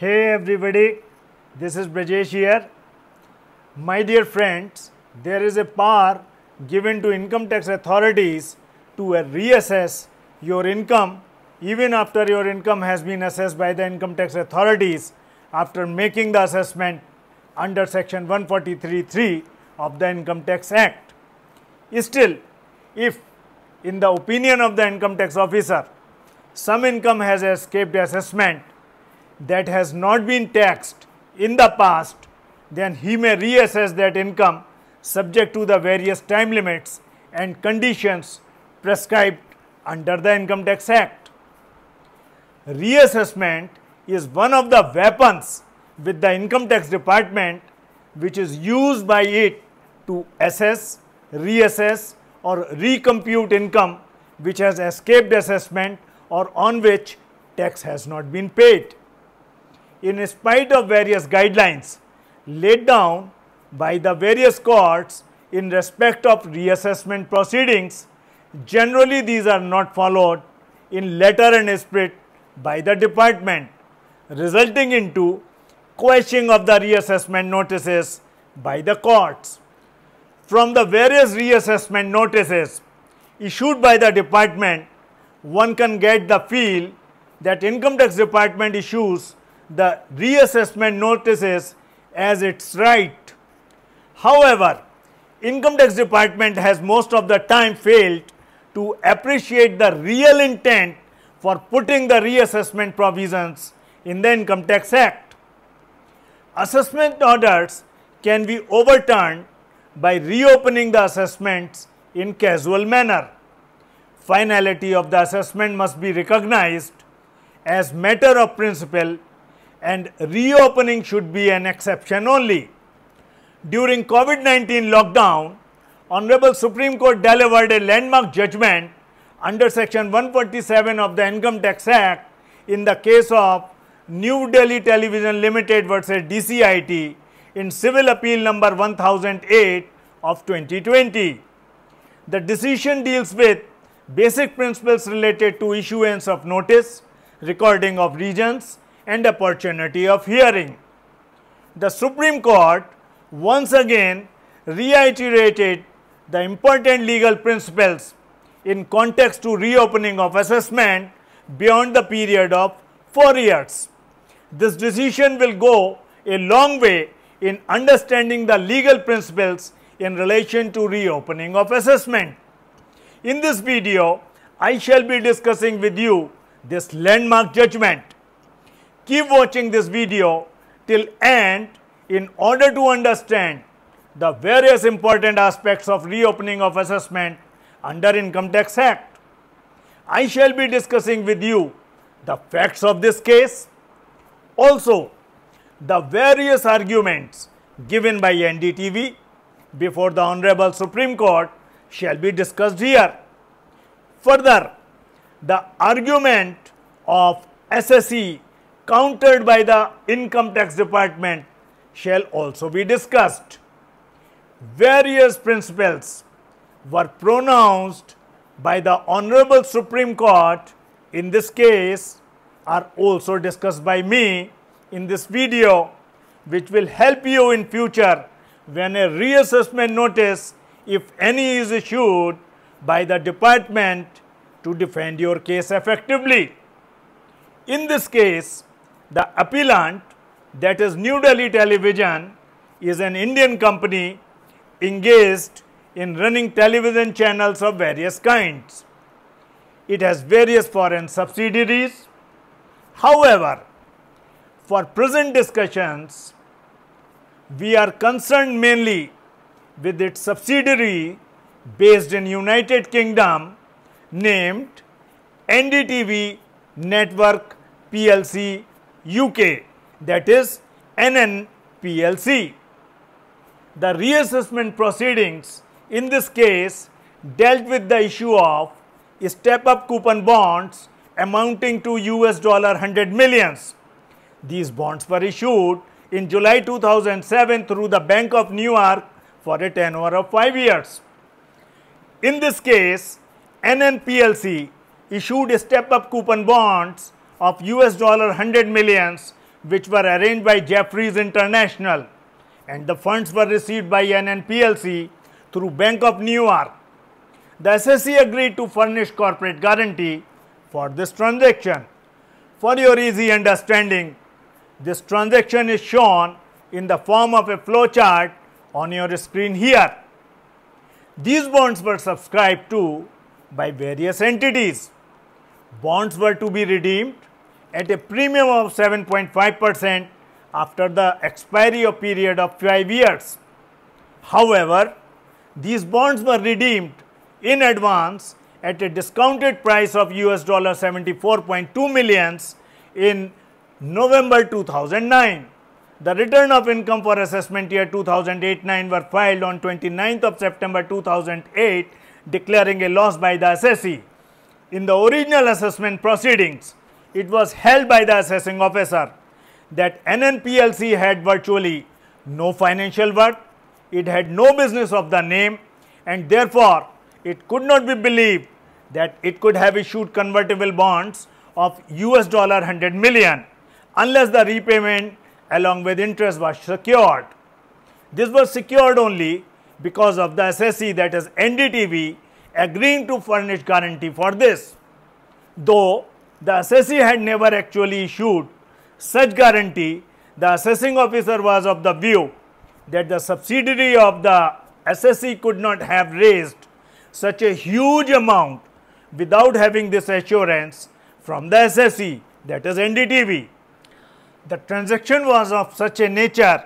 Hey everybody, this is Brajesh here. My dear friends, there is a power given to income tax authorities to reassess your income even after your income has been assessed by the income tax authorities after making the assessment under section 143.3 of the Income Tax Act. Still, if in the opinion of the income tax officer, some income has escaped assessment that has not been taxed in the past, then he may reassess that income subject to the various time limits and conditions prescribed under the Income Tax Act. Reassessment is one of the weapons with the Income Tax Department which is used by it to assess, reassess or recompute income which has escaped assessment or on which tax has not been paid in spite of various guidelines laid down by the various courts in respect of reassessment proceedings, generally these are not followed in letter and spirit by the department, resulting into quashing of the reassessment notices by the courts. From the various reassessment notices issued by the department, one can get the feel that income tax department issues the reassessment notices as its right. However, income tax department has most of the time failed to appreciate the real intent for putting the reassessment provisions in the Income Tax Act. Assessment orders can be overturned by reopening the assessments in casual manner. Finality of the assessment must be recognized as matter of principle and reopening should be an exception only. During COVID-19 lockdown, Honorable Supreme Court delivered a landmark judgment under Section 147 of the Income Tax Act in the case of New Delhi Television Limited versus DCIT in Civil Appeal number 1008 of 2020. The decision deals with basic principles related to issuance of notice, recording of regions, and opportunity of hearing. The Supreme Court once again reiterated the important legal principles in context to reopening of assessment beyond the period of 4 years. This decision will go a long way in understanding the legal principles in relation to reopening of assessment. In this video, I shall be discussing with you this landmark judgment Keep watching this video till end in order to understand the various important aspects of reopening of assessment under Income Tax Act. I shall be discussing with you the facts of this case, also the various arguments given by NDTV before the Honorable Supreme Court shall be discussed here. Further, the argument of SSE countered by the income tax department shall also be discussed. Various principles were pronounced by the Honorable Supreme Court in this case are also discussed by me in this video which will help you in future when a reassessment notice if any is issued by the department to defend your case effectively. In this case, the appellant, that is New Delhi Television, is an Indian company engaged in running television channels of various kinds. It has various foreign subsidiaries. However, for present discussions, we are concerned mainly with its subsidiary based in United Kingdom named NDTV Network PLC UK, that is NNPLC. The reassessment proceedings in this case dealt with the issue of step-up coupon bonds amounting to US dollar 100 millions. These bonds were issued in July 2007 through the Bank of New York for a tenure of 5 years. In this case, NNPLC issued step-up coupon bonds of US dollar 100 millions which were arranged by Jeffries International and the funds were received by NN plc through Bank of New York. The SSC agreed to furnish corporate guarantee for this transaction. For your easy understanding, this transaction is shown in the form of a flowchart on your screen here. These bonds were subscribed to by various entities. Bonds were to be redeemed at a premium of 7.5% after the expiry of period of 5 years. However, these bonds were redeemed in advance at a discounted price of US dollar 74.2 millions in November 2009. The return of income for assessment year 2008-9 were filed on 29th of September 2008 declaring a loss by the assessee. In the original assessment proceedings, it was held by the assessing officer that NNPLC had virtually no financial worth, it had no business of the name and therefore it could not be believed that it could have issued convertible bonds of US dollar 100 million unless the repayment along with interest was secured. This was secured only because of the SSE that is NDTV agreeing to furnish guarantee for this. Though the assessee had never actually issued such guarantee. The assessing officer was of the view that the subsidiary of the assessee could not have raised such a huge amount without having this assurance from the assessee, that is NDTV. The transaction was of such a nature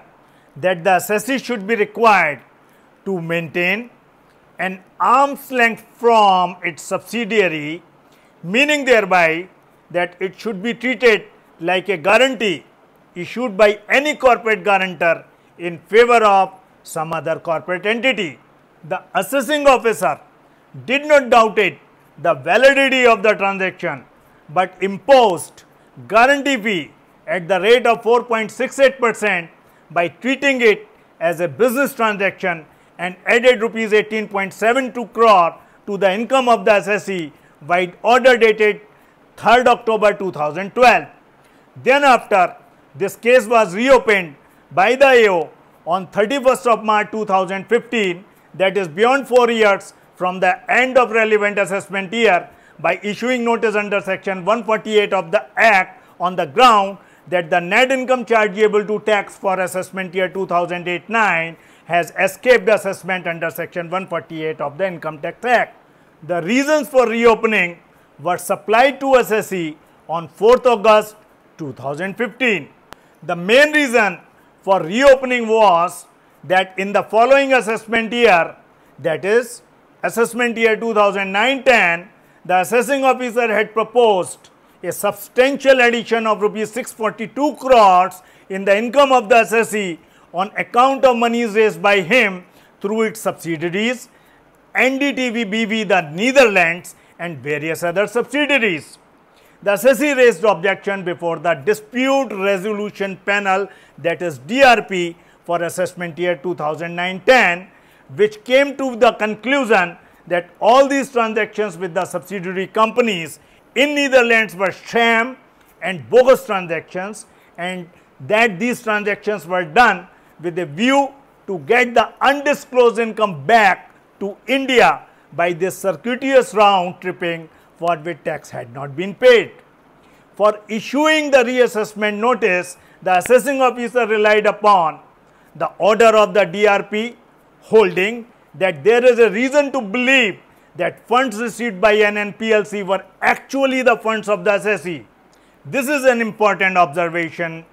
that the assessee should be required to maintain an arm's length from its subsidiary, meaning thereby that it should be treated like a guarantee issued by any corporate guarantor in favor of some other corporate entity. The assessing officer did not doubt it, the validity of the transaction, but imposed guarantee fee at the rate of 4.68 percent by treating it as a business transaction and added rupees 18.72 crore to the income of the assessee by order dated 3rd October 2012. Then after this case was reopened by the AO on 31st of March 2015 that is beyond 4 years from the end of relevant assessment year by issuing notice under section 148 of the act on the ground that the net income chargeable to tax for assessment year 2008-9 has escaped assessment under section 148 of the income tax act. The reasons for reopening were supplied to SSE on 4th August 2015. The main reason for reopening was that in the following assessment year, that is assessment year 2009-10, the assessing officer had proposed a substantial addition of rupees 642 crores in the income of the SSE on account of monies raised by him through its subsidiaries, NDTV BV the Netherlands and various other subsidiaries. The SECI raised objection before the Dispute Resolution Panel that is DRP for assessment year 2009-10 which came to the conclusion that all these transactions with the subsidiary companies in Netherlands were sham and bogus transactions and that these transactions were done with a view to get the undisclosed income back to India by this circuitous round tripping for which tax had not been paid. For issuing the reassessment notice, the assessing officer relied upon the order of the DRP holding that there is a reason to believe that funds received by NNPLC were actually the funds of the assessee. This is an important observation.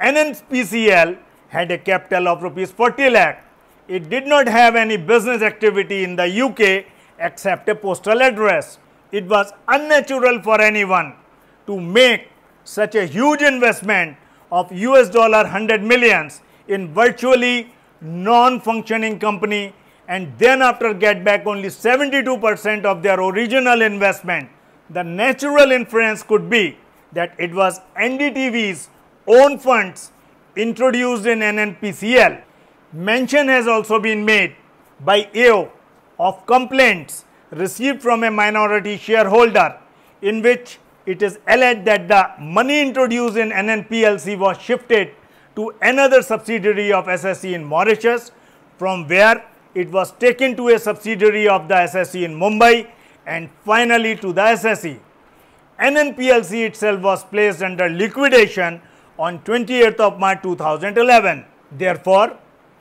NNPCL had a capital of rupees 40 lakh it did not have any business activity in the UK except a postal address. It was unnatural for anyone to make such a huge investment of US dollar 100 millions in virtually non-functioning company and then after get back only 72% of their original investment. The natural inference could be that it was NDTV's own funds introduced in NNPCL Mention has also been made by AO of complaints received from a minority shareholder in which it is alleged that the money introduced in NNPLC was shifted to another subsidiary of SSE in Mauritius from where it was taken to a subsidiary of the SSE in Mumbai and finally to the SSE. NNPLC itself was placed under liquidation on 28th of March 2011. Therefore,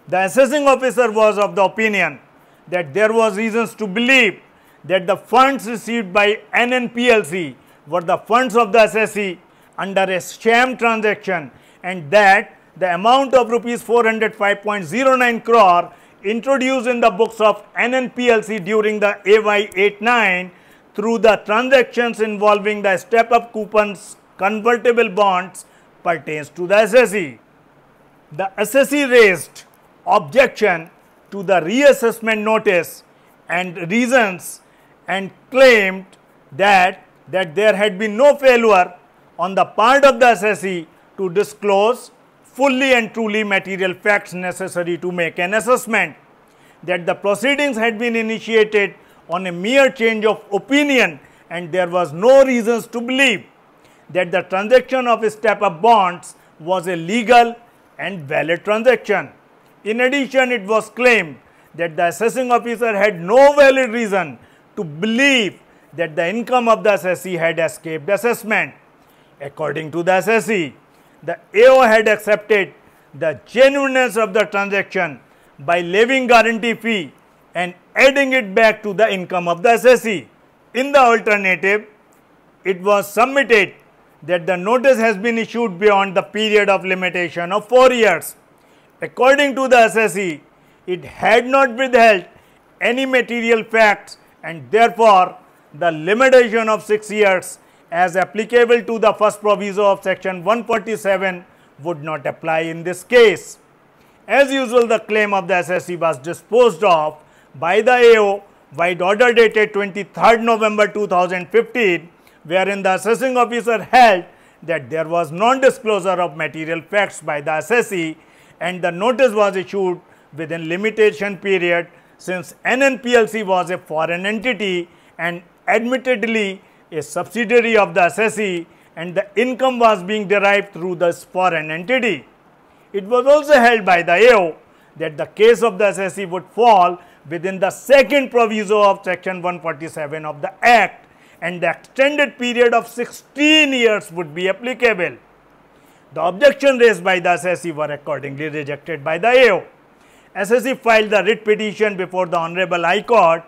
the assessing officer was of the opinion that there was reasons to believe that the funds received by NNPLC were the funds of the SSE under a sham transaction and that the amount of rupees 405.09 crore introduced in the books of NNPLC during the AY89 through the transactions involving the step-up coupons, convertible bonds pertains to the SSE. The SSE raised objection to the reassessment notice and reasons and claimed that that there had been no failure on the part of the SSE to disclose fully and truly material facts necessary to make an assessment that the proceedings had been initiated on a mere change of opinion and there was no reasons to believe that the transaction of step-up bonds was a legal and valid transaction. In addition, it was claimed that the assessing officer had no valid reason to believe that the income of the assessee had escaped assessment. According to the assessee, the AO had accepted the genuineness of the transaction by levying guarantee fee and adding it back to the income of the assessee. In the alternative, it was submitted that the notice has been issued beyond the period of limitation of 4 years According to the SSE, it had not withheld any material facts and therefore the limitation of 6 years as applicable to the first proviso of section 147 would not apply in this case. As usual, the claim of the SSE was disposed of by the AO by order dated 23rd November 2015, wherein the assessing officer held that there was non-disclosure of material facts by the S.S.E and the notice was issued within limitation period since NNPLC was a foreign entity and admittedly a subsidiary of the SSE and the income was being derived through this foreign entity. It was also held by the AO that the case of the SSE would fall within the second proviso of section 147 of the act and the extended period of 16 years would be applicable. The objection raised by the SSE were accordingly rejected by the AO. SSE filed the writ petition before the Honorable High Court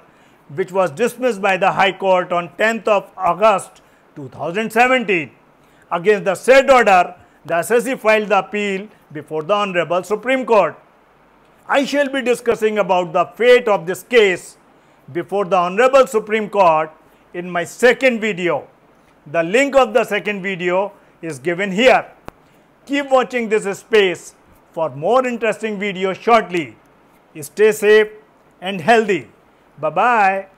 which was dismissed by the High Court on 10th of August 2017. Against the said order, the SSE filed the appeal before the Honorable Supreme Court. I shall be discussing about the fate of this case before the Honorable Supreme Court in my second video. The link of the second video is given here. Keep watching this space for more interesting videos shortly. Stay safe and healthy. Bye-bye.